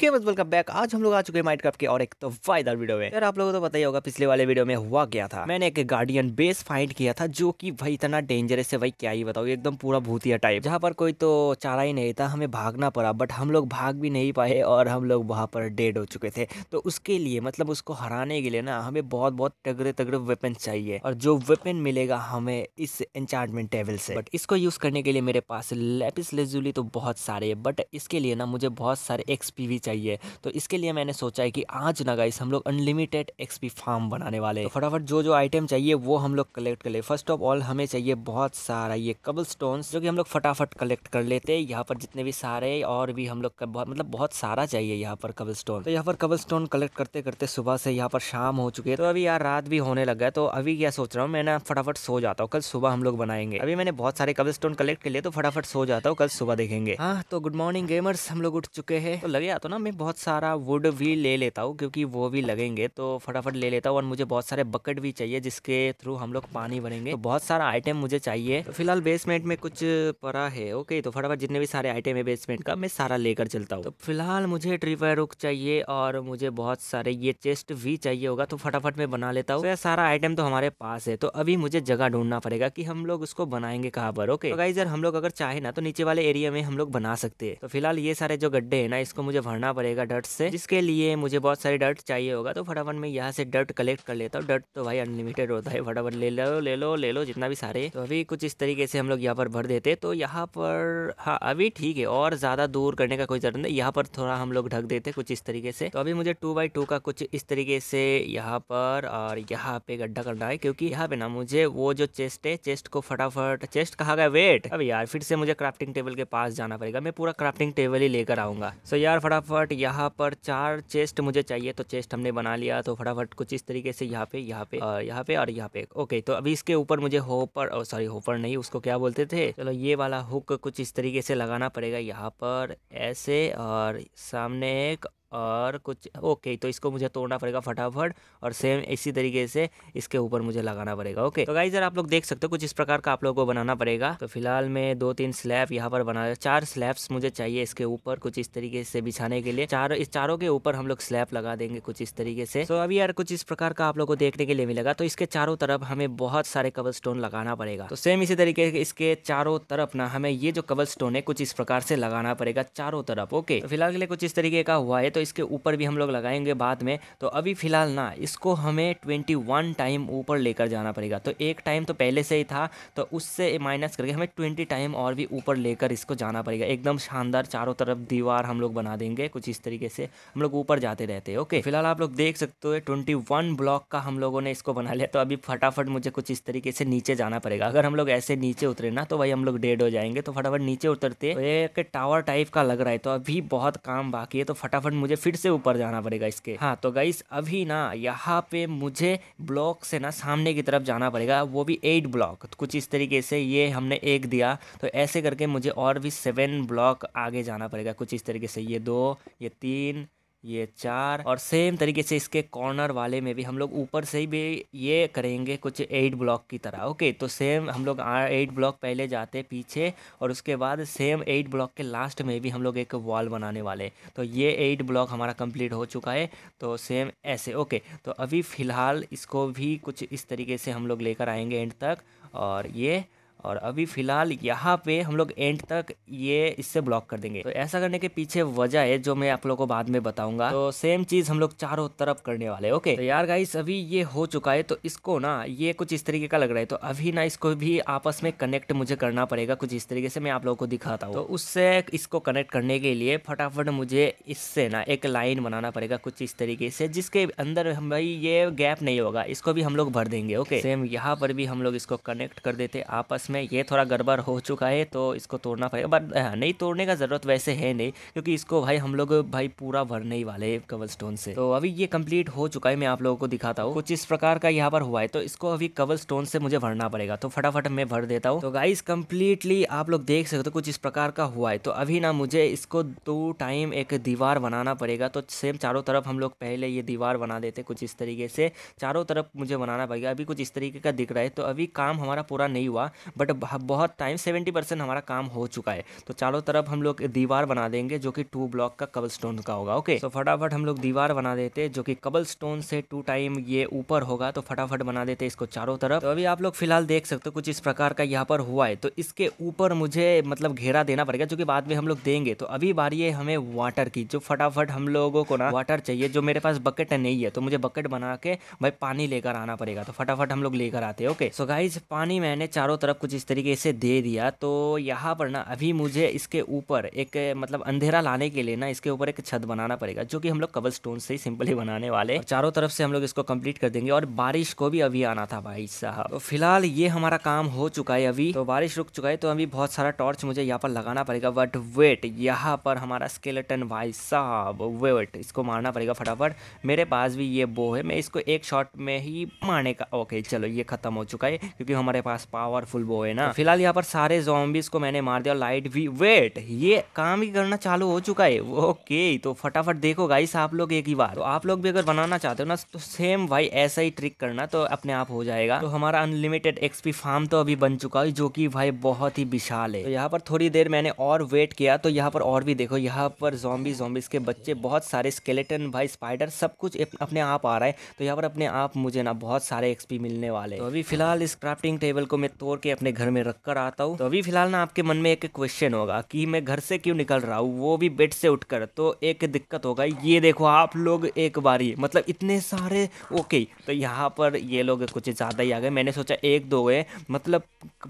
gamers welcome back आज हम लोग आ चुके हैं माइनक्राफ्ट के और एक तो फायदा वीडियो में यार आप लोगों को तो पता ही होगा पिछले वाले वीडियो में हुआ क्या था मैंने एक गार्डियन बेस फाइंड किया था जो कि भाई इतना डेंजरस है भाई क्या ही बताओ एकदम पूरा भूतिया टाइप जहाँ पर कोई तो चारा ही नहीं था हमें भागना पड़ा बट हम लोग भाग भी नहीं पाए और हम लोग वहाँ पर डेड हो चुके थे तो उसके लिए मतलब उसको हराने के लिए ना हमें बहुत बहुत तगड़े तगड़े वेपन चाहिए और जो वेपन मिलेगा हमें इस एंचार्टमेंट टेबल से बट इसको यूज करने के लिए मेरे पास लेपिस लेजुली तो बहुत सारे है बट इसके लिए ना मुझे बहुत सारे एक्सपीवी चाहिए तो इसके लिए मैंने सोचा है कि आज ना गाइस हम लोग अनलिमिटेड एक्सपी फार्म बनाने वाले हैं तो फटाफट जो जो आइटम चाहिए वो हम लोग कलेक्ट कर ले फर्स्ट ऑफ ऑल हमें चाहिए बहुत सारा ये कबल स्टोन्स जो कि हम लोग फटाफट कलेक्ट कर लेते हैं यहाँ पर जितने भी सारे और भी हम लोग मतलब बहुत सारा चाहिए यहाँ पर कबल स्टोन तो यहाँ पर कबल स्टोन कलेक्ट करते करते सुबह से यहाँ पर शाम हो चुकी है तो अभी यार रात भी होने लगा तो अभी क्या सोच रहा हूँ मैं ना फटाफट सो जाता हूँ कल सुबह हम लोग बनाएंगे अभी मैंने बहुत सारे कबल स्टोन कलेक्ट कर लिए तो फटाफट सो जाता हूँ कल सुबह देखेंगे हाँ तो गुड मॉर्निंग गेमर्स हम लोग उठ चुके हैं तो लगे आता ना मैं बहुत सारा वुड भी ले लेता हूँ क्योंकि वो भी लगेंगे तो फटाफट ले लेता हूँ और मुझे बहुत सारे बकेट भी चाहिए जिसके थ्रू हम लोग पानी भरेंगे तो बहुत सारा आइटम मुझे चाहिए तो फिलहाल बेसमेंट में कुछ पड़ा है ओके तो फटाफट जितने भी सारे आइटम है बेसमेंट का मैं सारा लेकर चलता हूँ तो फिलहाल मुझे ट्री रुक चाहिए और मुझे बहुत सारे ये चेस्ट भी चाहिए होगा तो फटाफट में बना लेता हूँ तो सारा आइटम तो हमारे पास है तो अभी मुझे जगह ढूंढना पड़ेगा की हम लोग उसको बनाएंगे कहाँ पर ओके तो हम लोग अगर चाहे ना तो नीचे वाले एरिया में हम लोग बना सकते हैं तो फिलहाल ये सारे जो गड्ढे है ना इसको मुझे भरना भरना पड़ेगा डर्ट से जिसके लिए मुझे बहुत सारे डर्ट चाहिए होगा तो फटाफट मैं यहाँ से डर्ट कलेक्ट कर लेता हूँ डर्ट तो भाई अनलिमिटेड होता है फटाफट ले लो ले लो ले लो जितना भी सारे तो अभी कुछ इस तरीके से हम लोग यहाँ पर भर देते तो यहाँ पर हाँ अभी ठीक है और ज़्यादा दूर करने का कोई जरूरत नहीं यहाँ पर थोड़ा हम लोग ढक देते कुछ इस तरीके से तो अभी मुझे टू बाई टू का कुछ इस तरीके से यहाँ पर और यहाँ पे गड्ढा करना है क्योंकि यहाँ पे ना मुझे वो जो चेस्ट है चेस्ट को फटाफट चेस्ट कहा गया वेट अब यार फिर से मुझे क्राफ्टिंग टेबल के पास जाना पड़ेगा मैं पूरा क्राफ्टिंग टेबल ही लेकर आऊंगा सो यार फटाफट फटाफट यहाँ पर चार चेस्ट मुझे चाहिए तो चेस्ट हमने बना लिया तो फटाफट कुछ इस तरीके से यहाँ पे यहाँ पे यहाँ पे और यहाँ पे ओके तो अभी इसके ऊपर मुझे होपर और सॉरी होपर नहीं उसको क्या बोलते थे चलो ये वाला हुक कुछ इस तरीके से लगाना पड़ेगा यहाँ पर ऐसे और सामने एक और कुछ ओके तो इसको मुझे तोड़ना पड़ेगा फटाफट और सेम इसी तरीके से इसके ऊपर मुझे लगाना पड़ेगा ओके तो गाइजर जरा आप लोग देख सकते हो कुछ इस प्रकार का आप लोगों को बनाना पड़ेगा तो फिलहाल मैं दो तीन स्लैब यहाँ पर बना चार स्लैब्स मुझे चाहिए इसके ऊपर कुछ इस तरीके से बिछाने के लिए चार इस चारों के ऊपर हम लोग स्लैब लगा देंगे कुछ इस तरीके से तो अभी यार कुछ इस प्रकार का आप लोग को देखने के लिए मिलेगा तो इसके चारों तरफ हमें बहुत सारे कबल स्टोन लगाना पड़ेगा तो सेम इसी तरीके इसके चारों तरफ ना हमें ये जो कबल स्टोन है कुछ इस प्रकार से लगाना पड़ेगा चारों तरफ ओके तो फिलहाल के लिए कुछ इस तरीके का हुआ है तो इसके ऊपर भी हम लोग लगाएंगे बाद में तो अभी फ़िलहाल ना इसको हमें ट्वेंटी वन टाइम ऊपर लेकर जाना पड़ेगा तो एक टाइम तो पहले से ही था तो उससे माइनस करके हमें ट्वेंटी टाइम और भी ऊपर लेकर इसको जाना पड़ेगा एकदम शानदार चारों तरफ दीवार हम लोग बना देंगे कुछ इस तरीके से हम लोग ऊपर जाते रहते हैं ओके फिलहाल आप लोग देख सकते हो ट्वेंटी वन ब्लॉक का हम लोगों ने इसको बना लिया तो अभी फटाफट मुझे कुछ इस तरीके से नीचे जाना पड़ेगा अगर हम लोग ऐसे नीचे उतरे ना तो भाई हम लोग डेड हो जाएंगे तो फटाफट नीचे उतरते तो एक टावर टाइप का लग रहा है तो अभी बहुत काम बाकी है तो फटाफट मुझे मुझे फिर से ऊपर जाना पड़ेगा इसके हाँ तो गाइस अभी ना यहाँ पे मुझे ब्लॉक से ना सामने की तरफ जाना पड़ेगा वो भी एट ब्लॉक तो कुछ इस तरीके से ये हमने एक दिया तो ऐसे करके मुझे और भी सेवन ब्लॉक आगे जाना पड़ेगा कुछ इस तरीके से ये दो ये तीन ये चार और सेम तरीके से इसके कॉर्नर वाले में भी हम लोग ऊपर से भी ये करेंगे कुछ एट ब्लॉक की तरह ओके तो सेम हम लोग एट ब्लॉक पहले जाते पीछे और उसके बाद सेम एट ब्लॉक के लास्ट में भी हम लोग एक वॉल बनाने वाले तो ये एट ब्लॉक हमारा कंप्लीट हो चुका है तो सेम ऐसे ओके तो अभी फ़िलहाल इसको भी कुछ इस तरीके से हम लोग लेकर आएंगे एंड तक और ये और अभी फ़िलहाल यहाँ पे हम लोग एंड तक ये इससे ब्लॉक कर देंगे तो ऐसा करने के पीछे वजह है जो मैं आप लोग को बाद में बताऊंगा तो सेम चीज़ हम लोग चारों तरफ करने वाले ओके तो यार गाइस अभी ये हो चुका है तो इसको ना ये कुछ इस तरीके का लग रहा है तो अभी ना इसको भी आपस में कनेक्ट मुझे करना पड़ेगा कुछ इस तरीके से मैं आप लोगों को दिखाता हूँ तो उससे इसको कनेक्ट करने के लिए फटाफट मुझे इससे ना एक लाइन बनाना पड़ेगा कुछ इस तरीके से जिसके अंदर हम भाई ये गैप नहीं होगा इसको भी हम लोग भर देंगे ओके सेम यहाँ पर भी हम लोग इसको कनेक्ट कर देते आपस में इसमें ये थोड़ा गड़बड़ हो चुका है तो इसको तोड़ना पड़ेगा बट हाँ, नहीं तोड़ने का ज़रूरत वैसे है नहीं क्योंकि इसको भाई हम लोग भाई पूरा भरने ही वाले हैं कवल स्टोन से तो अभी ये कंप्लीट हो चुका है मैं आप लोगों को दिखाता हूँ कुछ इस प्रकार का यहाँ पर हुआ है तो इसको अभी कवल स्टोन से मुझे भरना पड़ेगा तो फटाफट मैं भर देता हूँ तो गाइस कम्प्लीटली आप लोग देख सकते हो कुछ इस प्रकार का हुआ है तो अभी ना मुझे इसको दो टाइम एक दीवार बनाना पड़ेगा तो सेम चारों तरफ हम लोग पहले ये दीवार बना देते कुछ इस तरीके से चारों तरफ मुझे बनाना पड़ेगा अभी कुछ इस तरीके का दिख रहा है तो अभी काम हमारा पूरा नहीं हुआ बट बहुत टाइम सेवेंटी परसेंट हमारा काम हो चुका है तो चारों तरफ हम लोग दीवार बना देंगे जो कि टू ब्लॉक का कबल स्टोन का होगा ओके तो फटाफट हम लोग दीवार बना देते जो कि कबल स्टोन से टू टाइम ये ऊपर होगा तो फटाफट बना देते इसको चारों तरफ तो अभी आप लोग फिलहाल देख सकते हो कुछ इस प्रकार का यहाँ पर हुआ है तो इसके ऊपर मुझे मतलब घेरा देना पड़ेगा जो कि बाद में हम लोग देंगे तो अभी बारी है हमें वाटर की जो फटाफट हम लोगों को ना वाटर चाहिए जो मेरे पास बकेट नहीं है तो मुझे बकेट बना के भाई पानी लेकर आना पड़ेगा तो फटाफट हम लोग लेकर आते हैं ओके सो गाइज पानी मैंने चारों तरफ कुछ इस तरीके से दे दिया तो यहाँ पर ना अभी मुझे इसके ऊपर एक मतलब अंधेरा लाने के लिए ना इसके ऊपर एक छत बनाना पड़ेगा जो कि हम लोग कबल स्टोन से ही सिंपली बनाने वाले चारों तरफ से हम लोग इसको कंप्लीट कर देंगे और बारिश को भी अभी आना था भाई साहब तो फिलहाल ये हमारा काम हो चुका है अभी तो बारिश रुक चुका है तो अभी बहुत सारा टॉर्च मुझे यहाँ पर लगाना पड़ेगा बट वेट यहाँ पर हमारा स्केलेटन भाई साहब वेट इसको मारना पड़ेगा फटाफट मेरे पास भी ये बो है मैं इसको एक शॉट में ही मारने का ओके चलो ये खत्म हो चुका है क्योंकि हमारे पास पावरफुल बो वो है ना तो फिलहाल यहाँ पर सारे जॉम्बिस को मैंने मार दिया लाइट भी वेट ये काम ही करना चालू हो चुका है ओके तो फटाफट देखो गाइस आप लोग एक ही बार तो आप लोग भी अगर बनाना चाहते हो ना तो सेम भाई ऐसा ही ट्रिक करना तो अपने आप हो जाएगा तो हमारा अनलिमिटेड एक्सपी फार्म तो अभी बन चुका है जो की भाई बहुत ही विशाल है तो यहाँ पर थोड़ी देर मैंने और वेट किया तो यहाँ पर और भी देखो यहाँ पर जॉम्बी जॉम्बिस के बच्चे बहुत सारे स्केलेटन भाई स्पाइडर सब कुछ अपने आप आ रहा है तो यहाँ पर अपने आप मुझे ना बहुत सारे एक्सपी मिलने वाले तो अभी फिलहाल इस क्राफ्टिंग टेबल को मैं तोड़ के अपने अपने घर में रख कर आता हूँ तो अभी फिलहाल ना आपके मन में एक क्वेश्चन होगा कि मैं घर से क्यों निकल रहा हूँ वो भी बेड से उठकर तो एक दिक्कत होगा ये देखो आप लोग एक बार ही मतलब इतने सारे ओके तो यहाँ पर ये लोग कुछ ज़्यादा ही आ गए मैंने सोचा एक दो गए मतलब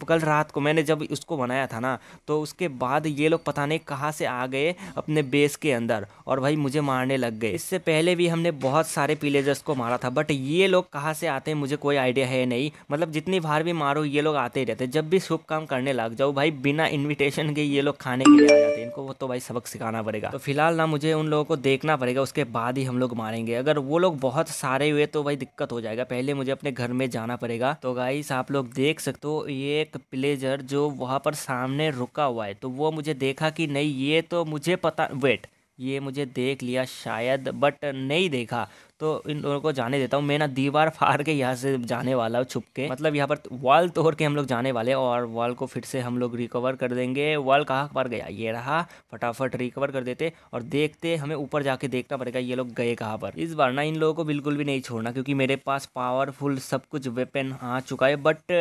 कल रात को मैंने जब उसको बनाया था ना तो उसके बाद ये लोग पता नहीं कहाँ से आ गए अपने बेस के अंदर और भाई मुझे मारने लग गए इससे पहले भी हमने बहुत सारे पिलेजर्स को मारा था बट ये लोग कहाँ से आते हैं मुझे कोई आइडिया है नहीं मतलब जितनी बार भी मारो ये लोग आते ही रहते जाते जब भी शुभ काम करने लग जाओ भाई बिना इन्विटेशन के ये लोग खाने के लिए आ जाते इनको वो तो भाई सबक सिखाना पड़ेगा तो फिलहाल ना मुझे उन लोगों को देखना पड़ेगा उसके बाद ही हम लोग मारेंगे अगर वो लोग बहुत सारे हुए तो भाई दिक्कत हो जाएगा पहले मुझे अपने घर में जाना पड़ेगा तो गाइस आप लोग देख सकते हो ये एक प्लेजर जो वहाँ पर सामने रुका हुआ है तो वो मुझे देखा कि नहीं ये तो मुझे पता वेट ये मुझे देख लिया शायद बट नहीं देखा तो इन दोनों को जाने देता हूँ मैं ना दीवार फाड़ के यहाँ से जाने वाला हूँ छुप के मतलब यहाँ पर तो वॉल तोड़ के हम लोग जाने वाले और वॉल को फिर से हम लोग रिकवर कर देंगे वॉल कहाँ पर गया ये रहा फटाफट रिकवर कर देते और देखते हमें ऊपर जाके देखना पड़ेगा ये लोग गए कहाँ पर इस बार ना इन लोगों को बिल्कुल भी नहीं छोड़ना क्योंकि मेरे पास पावरफुल सब कुछ वेपन आ चुका है बट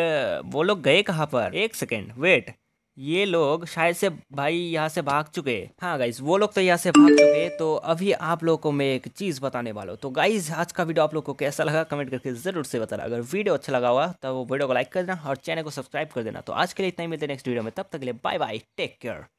वो लोग गए कहाँ पर एक सेकेंड वेट ये लोग शायद से भाई यहाँ से भाग चुके हाँ गाइज वो लोग तो यहाँ से भाग चुके तो अभी आप लोगों को मैं एक चीज़ बताने वाला हूँ तो गाइज आज का वीडियो आप लोग को कैसा लगा कमेंट करके ज़रूर से बताना अगर वीडियो अच्छा लगा हुआ तो वो वीडियो को लाइक कर देना और चैनल को सब्सक्राइब कर देना तो आज के लिए इतना ही मिलते नेक्स्ट वीडियो में तब तक के लिए बाय बाय टेक केयर